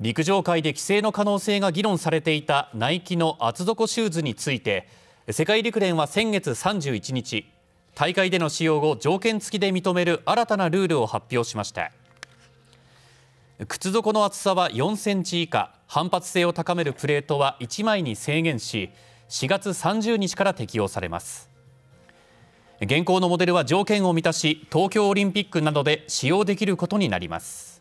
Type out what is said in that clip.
陸上界で規制の可能性が議論されていたナイキの厚底シューズについて世界陸連は先月31日大会での使用後条件付きで認める新たなルールを発表しました靴底の厚さは4センチ以下反発性を高めるプレートは1枚に制限し4月30日から適用されます現行のモデルは条件を満たし東京オリンピックなどで使用できることになります